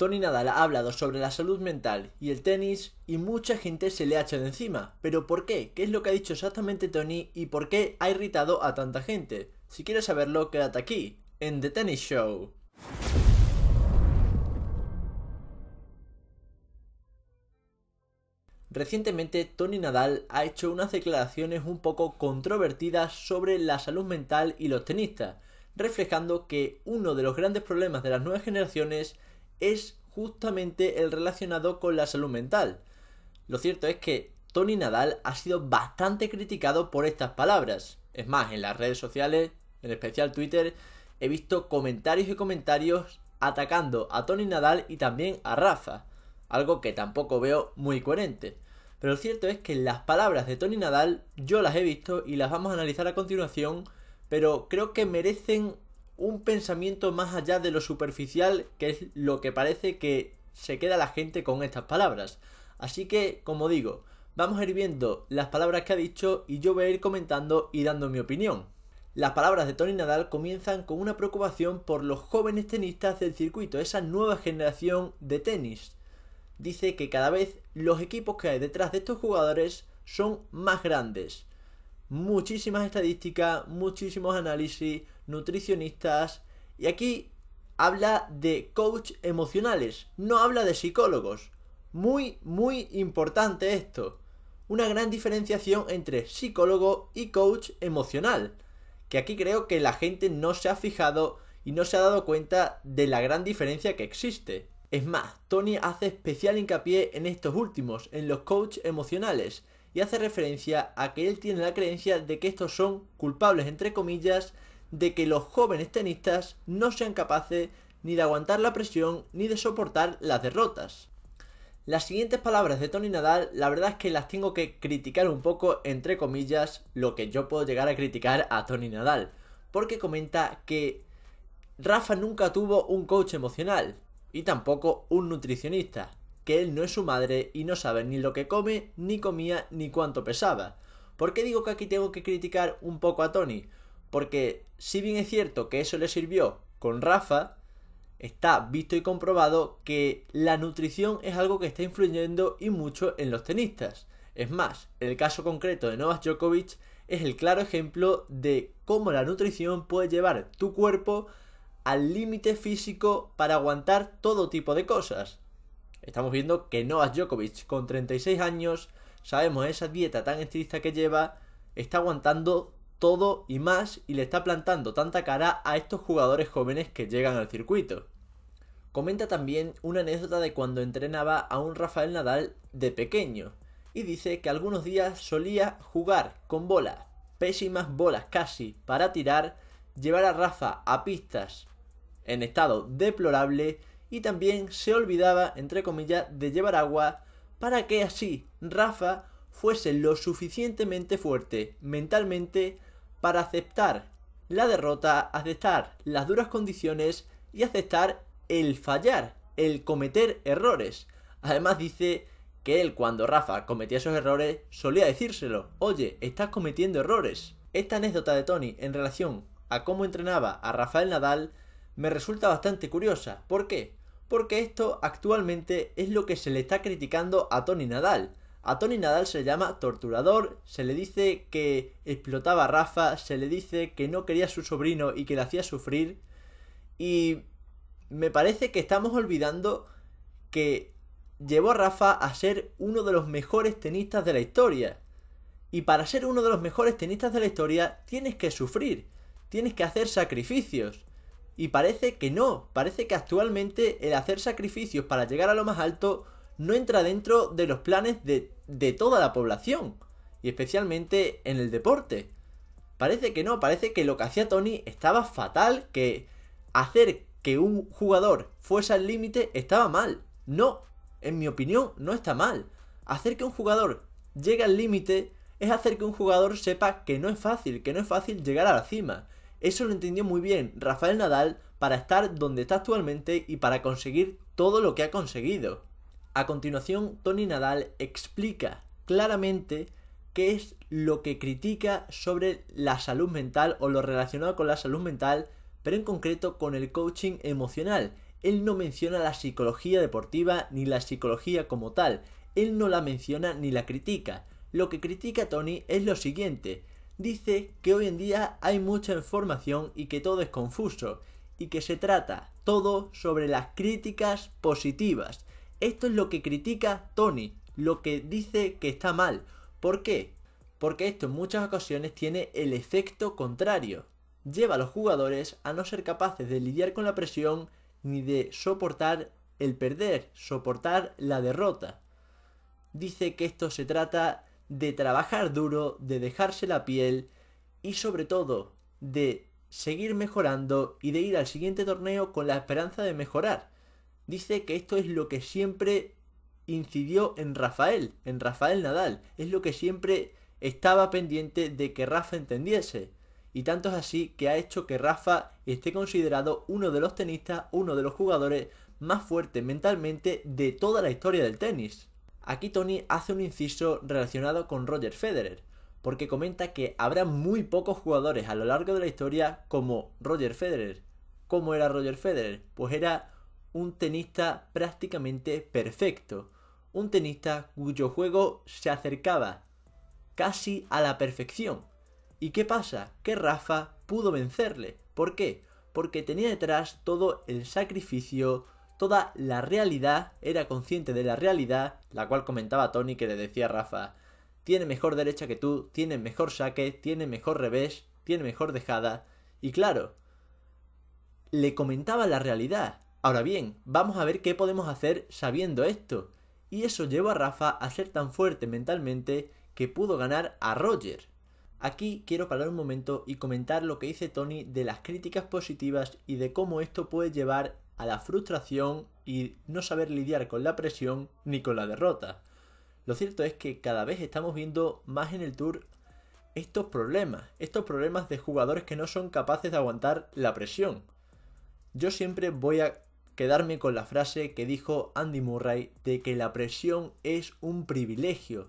Tony Nadal ha hablado sobre la salud mental y el tenis y mucha gente se le ha echado encima. ¿Pero por qué? ¿Qué es lo que ha dicho exactamente Tony y por qué ha irritado a tanta gente? Si quieres saberlo, quédate aquí, en The Tennis Show. Recientemente Tony Nadal ha hecho unas declaraciones un poco controvertidas sobre la salud mental y los tenistas, reflejando que uno de los grandes problemas de las nuevas generaciones es justamente el relacionado con la salud mental. Lo cierto es que Tony Nadal ha sido bastante criticado por estas palabras. Es más, en las redes sociales, en especial Twitter, he visto comentarios y comentarios atacando a Tony Nadal y también a Rafa, algo que tampoco veo muy coherente. Pero lo cierto es que las palabras de Tony Nadal yo las he visto y las vamos a analizar a continuación, pero creo que merecen un pensamiento más allá de lo superficial, que es lo que parece que se queda la gente con estas palabras. Así que, como digo, vamos a ir viendo las palabras que ha dicho y yo voy a ir comentando y dando mi opinión. Las palabras de Tony Nadal comienzan con una preocupación por los jóvenes tenistas del circuito, esa nueva generación de tenis. Dice que cada vez los equipos que hay detrás de estos jugadores son más grandes. Muchísimas estadísticas, muchísimos análisis, nutricionistas. Y aquí habla de coach emocionales, no habla de psicólogos. Muy, muy importante esto. Una gran diferenciación entre psicólogo y coach emocional. Que aquí creo que la gente no se ha fijado y no se ha dado cuenta de la gran diferencia que existe. Es más, Tony hace especial hincapié en estos últimos, en los coach emocionales, y hace referencia a que él tiene la creencia de que estos son culpables, entre comillas, de que los jóvenes tenistas no sean capaces ni de aguantar la presión ni de soportar las derrotas. Las siguientes palabras de Tony Nadal, la verdad es que las tengo que criticar un poco, entre comillas, lo que yo puedo llegar a criticar a Tony Nadal, porque comenta que Rafa nunca tuvo un coach emocional y tampoco un nutricionista, que él no es su madre y no sabe ni lo que come, ni comía, ni cuánto pesaba. ¿Por qué digo que aquí tengo que criticar un poco a Tony? Porque si bien es cierto que eso le sirvió con Rafa, está visto y comprobado que la nutrición es algo que está influyendo y mucho en los tenistas. Es más, el caso concreto de Novak Djokovic es el claro ejemplo de cómo la nutrición puede llevar tu cuerpo al límite físico para aguantar todo tipo de cosas. Estamos viendo que Novak Djokovic con 36 años, sabemos esa dieta tan estricta que lleva, está aguantando todo y más y le está plantando tanta cara a estos jugadores jóvenes que llegan al circuito. Comenta también una anécdota de cuando entrenaba a un Rafael Nadal de pequeño y dice que algunos días solía jugar con bolas, pésimas bolas casi, para tirar, llevar a Rafa a pistas en estado deplorable y también se olvidaba, entre comillas, de llevar agua para que así Rafa fuese lo suficientemente fuerte mentalmente para aceptar la derrota, aceptar las duras condiciones y aceptar el fallar, el cometer errores. Además dice que él cuando Rafa cometía esos errores solía decírselo, oye, estás cometiendo errores. Esta anécdota de Tony en relación a cómo entrenaba a Rafael Nadal me resulta bastante curiosa. ¿Por qué? Porque esto actualmente es lo que se le está criticando a Tony Nadal. A Tony Nadal se le llama torturador, se le dice que explotaba a Rafa, se le dice que no quería a su sobrino y que le hacía sufrir. Y me parece que estamos olvidando que llevó a Rafa a ser uno de los mejores tenistas de la historia. Y para ser uno de los mejores tenistas de la historia tienes que sufrir, tienes que hacer sacrificios. Y parece que no, parece que actualmente el hacer sacrificios para llegar a lo más alto no entra dentro de los planes de de toda la población, y especialmente en el deporte. Parece que no, parece que lo que hacía Tony estaba fatal, que hacer que un jugador fuese al límite estaba mal. No, en mi opinión, no está mal. Hacer que un jugador llegue al límite es hacer que un jugador sepa que no es fácil, que no es fácil llegar a la cima. Eso lo entendió muy bien Rafael Nadal para estar donde está actualmente y para conseguir todo lo que ha conseguido. A continuación, Tony Nadal explica claramente qué es lo que critica sobre la salud mental o lo relacionado con la salud mental, pero en concreto con el coaching emocional. Él no menciona la psicología deportiva ni la psicología como tal, él no la menciona ni la critica. Lo que critica Tony es lo siguiente, dice que hoy en día hay mucha información y que todo es confuso, y que se trata todo sobre las críticas positivas, esto es lo que critica Tony, lo que dice que está mal. ¿Por qué? Porque esto en muchas ocasiones tiene el efecto contrario. Lleva a los jugadores a no ser capaces de lidiar con la presión ni de soportar el perder, soportar la derrota. Dice que esto se trata de trabajar duro, de dejarse la piel y sobre todo de seguir mejorando y de ir al siguiente torneo con la esperanza de mejorar dice que esto es lo que siempre incidió en Rafael, en Rafael Nadal. Es lo que siempre estaba pendiente de que Rafa entendiese. Y tanto es así que ha hecho que Rafa esté considerado uno de los tenistas, uno de los jugadores más fuertes mentalmente de toda la historia del tenis. Aquí Tony hace un inciso relacionado con Roger Federer, porque comenta que habrá muy pocos jugadores a lo largo de la historia como Roger Federer. ¿Cómo era Roger Federer? Pues era un tenista prácticamente perfecto, un tenista cuyo juego se acercaba casi a la perfección. ¿Y qué pasa? Que Rafa pudo vencerle. ¿Por qué? Porque tenía detrás todo el sacrificio, toda la realidad, era consciente de la realidad, la cual comentaba Tony que le decía a Rafa, tiene mejor derecha que tú, tiene mejor saque, tiene mejor revés, tiene mejor dejada. Y claro, le comentaba la realidad. Ahora bien, vamos a ver qué podemos hacer sabiendo esto. Y eso llevó a Rafa a ser tan fuerte mentalmente que pudo ganar a Roger. Aquí quiero parar un momento y comentar lo que dice Tony de las críticas positivas y de cómo esto puede llevar a la frustración y no saber lidiar con la presión ni con la derrota. Lo cierto es que cada vez estamos viendo más en el tour estos problemas, estos problemas de jugadores que no son capaces de aguantar la presión. Yo siempre voy a quedarme con la frase que dijo Andy Murray de que la presión es un privilegio.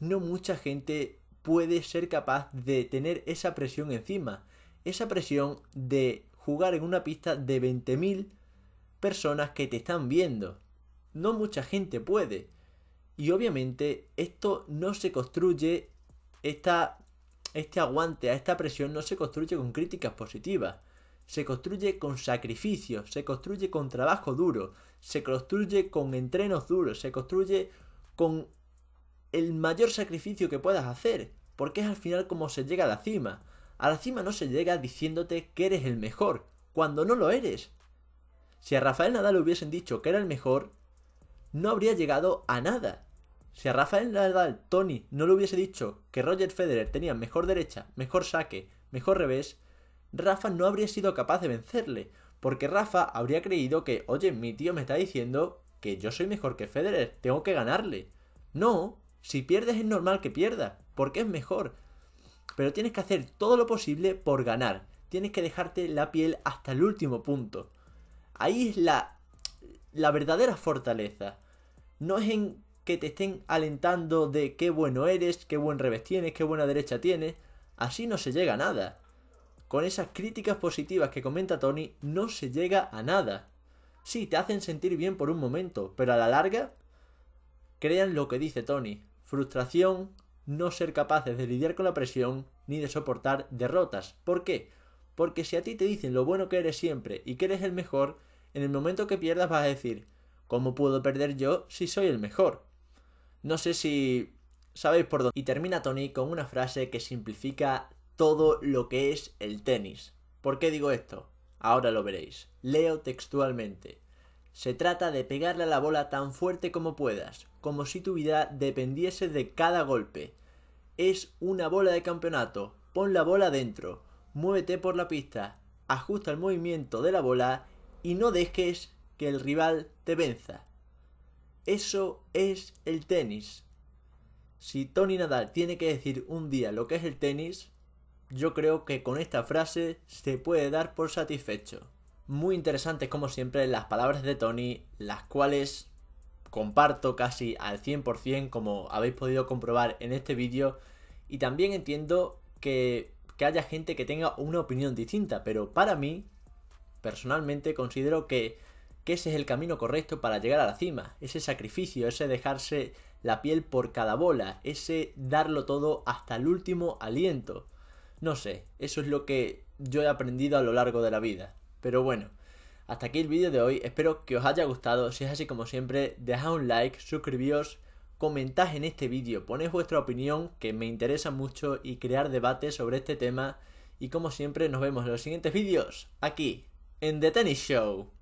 No mucha gente puede ser capaz de tener esa presión encima. Esa presión de jugar en una pista de 20.000 personas que te están viendo. No mucha gente puede. Y obviamente esto no se construye, esta, este aguante a esta presión no se construye con críticas positivas se construye con sacrificio, se construye con trabajo duro, se construye con entrenos duros, se construye con el mayor sacrificio que puedas hacer, porque es al final como se llega a la cima. A la cima no se llega diciéndote que eres el mejor, cuando no lo eres. Si a Rafael Nadal le hubiesen dicho que era el mejor, no habría llegado a nada. Si a Rafael Nadal, Tony, no le hubiese dicho que Roger Federer tenía mejor derecha, mejor saque, mejor revés, Rafa no habría sido capaz de vencerle, porque Rafa habría creído que, oye, mi tío me está diciendo que yo soy mejor que Federer, tengo que ganarle. No, si pierdes es normal que pierdas, porque es mejor. Pero tienes que hacer todo lo posible por ganar, tienes que dejarte la piel hasta el último punto. Ahí es la, la verdadera fortaleza. No es en que te estén alentando de qué bueno eres, qué buen revés tienes, qué buena derecha tienes. Así no se llega a nada. Con esas críticas positivas que comenta Tony no se llega a nada. Sí, te hacen sentir bien por un momento, pero a la larga crean lo que dice Tony. Frustración, no ser capaces de lidiar con la presión ni de soportar derrotas. ¿Por qué? Porque si a ti te dicen lo bueno que eres siempre y que eres el mejor, en el momento que pierdas vas a decir, ¿cómo puedo perder yo si soy el mejor? No sé si sabéis por dónde. Y termina Tony con una frase que simplifica todo lo que es el tenis. ¿Por qué digo esto? Ahora lo veréis. Leo textualmente. Se trata de pegarle a la bola tan fuerte como puedas, como si tu vida dependiese de cada golpe. Es una bola de campeonato. Pon la bola dentro, muévete por la pista, ajusta el movimiento de la bola y no dejes que el rival te venza. Eso es el tenis. Si Tony Nadal tiene que decir un día lo que es el tenis, yo creo que con esta frase se puede dar por satisfecho. Muy interesantes como siempre las palabras de Tony, las cuales comparto casi al 100% como habéis podido comprobar en este vídeo y también entiendo que, que haya gente que tenga una opinión distinta, pero para mí, personalmente, considero que ese es el camino correcto para llegar a la cima, ese sacrificio, ese dejarse la piel por cada bola, ese darlo todo hasta el último aliento. No sé, eso es lo que yo he aprendido a lo largo de la vida. Pero bueno, hasta aquí el vídeo de hoy, espero que os haya gustado, si es así como siempre, dejad un like, suscribíos, comentad en este vídeo, poned vuestra opinión que me interesa mucho y crear debate sobre este tema. Y como siempre nos vemos en los siguientes vídeos, aquí, en The Tennis Show.